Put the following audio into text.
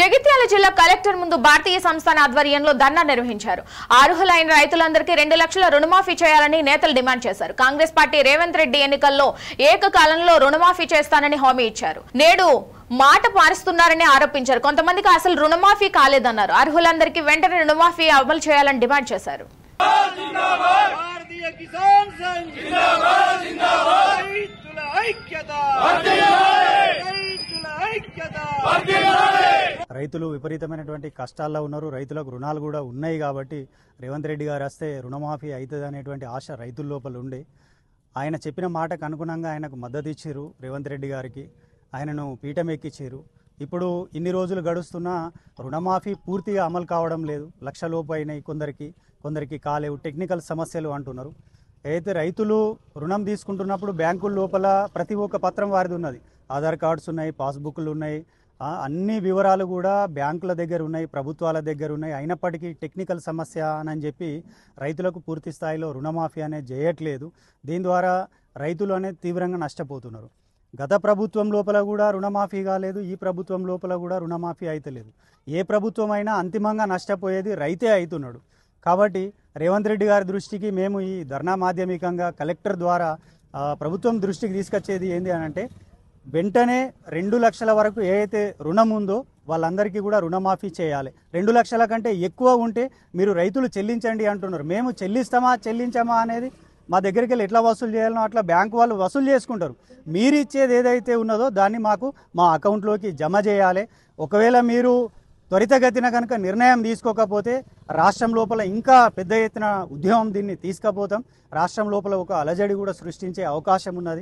జగిత్యాల జిల్లా కలెక్టర్ ముందు భారతీయ సంస్థాన ఆధ్వర్యంలో ధర్నా నిర్వహించారు అర్హులైన రైతులందరికీ రెండు లక్షల రుణమాఫీ చేయాలని నేతలు డిమాండ్ చేశారు కాంగ్రెస్ పార్టీ రేవంత్ రెడ్డి ఎన్నికల్లో ఏకకాలంలో రుణమాఫీ చేస్తానని హామీ ఇచ్చారు నేడు మాట పారుస్తున్నారని ఆరోపించారు కొంతమందికి అసలు రుణమాఫీ కాలేదన్నారు అర్హులందరికీ వెంటనే రుణమాఫీ అమలు చేయాలని డిమాండ్ చేశారు ఐక్యత రైతులు విపరీతమైనటువంటి కష్టాల్లో ఉన్నారు రైతులకు రుణాలు కూడా ఉన్నాయి కాబట్టి రేవంత్ రెడ్డి గారు వస్తే రుణమాఫీ అవుతుంది అనేటువంటి ఆశ రైతుల లోపల ఉండే ఆయన చెప్పిన మాటకు అనుగుణంగా ఆయనకు మద్దతు ఇచ్చారు రేవంత్ రెడ్డి గారికి ఆయనను పీఠం ఎక్కిచ్చారు ఇప్పుడు ఇన్ని రోజులు గడుస్తున్నా రుణమాఫీ పూర్తిగా అమలు కావడం లేదు లక్షలోపు అయినాయి కొందరికి కొందరికి కాలేవు టెక్నికల్ సమస్యలు అంటున్నారు అయితే రైతులు రుణం తీసుకుంటున్నప్పుడు బ్యాంకుల లోపల ప్రతి ఒక్క పత్రం వారిది ఉన్నది ఆధార్ కార్డ్స్ ఉన్నాయి పాస్బుక్లు ఉన్నాయి అన్ని వివరాలు కూడా బ్యాంకుల దగ్గర ఉన్నాయి ప్రభుత్వాల దగ్గర ఉన్నాయి అయినప్పటికీ టెక్నికల్ సమస్య అని చెప్పి రైతులకు పూర్తి స్థాయిలో రుణమాఫీ అనేది చేయట్లేదు దీని ద్వారా రైతులు అనేది తీవ్రంగా నష్టపోతున్నారు గత ప్రభుత్వం లోపల కూడా రుణమాఫీ కాలేదు ఈ ప్రభుత్వం లోపల కూడా రుణమాఫీ అయితలేదు ఏ ప్రభుత్వం అయినా అంతిమంగా నష్టపోయేది రైతే అవుతున్నాడు కాబట్టి రేవంత్ రెడ్డి గారి దృష్టికి మేము ఈ ధర్నా మాధ్యమికంగా కలెక్టర్ ద్వారా ప్రభుత్వం దృష్టికి తీసుకొచ్చేది ఏంటి అని అంటే వెంటనే రెండు లక్షల వరకు ఏదైతే రుణం ఉందో వాళ్ళందరికీ కూడా రుణమాఫీ చేయాలి రెండు లక్షల కంటే ఎక్కువ ఉంటే మీరు రైతులు చెల్లించండి అంటున్నారు మేము చెల్లిస్తామా చెల్లించామా అనేది మా దగ్గరికి వెళ్ళి ఎట్లా వసూలు చేయాలనో అట్లా బ్యాంకు వాళ్ళు వసూలు చేసుకుంటారు మీరు ఇచ్చేది ఏదైతే ఉన్నదో దాన్ని మాకు మా అకౌంట్లోకి జమ చేయాలి ఒకవేళ మీరు త్వరితగతిన కనుక నిర్ణయం తీసుకోకపోతే రాష్ట్రం లోపల ఇంకా పెద్ద ఎత్తున ఉద్యమం దీన్ని తీసుకపోతాం రాష్ట్రం లోపల ఒక అలజడి కూడా సృష్టించే అవకాశం ఉన్నది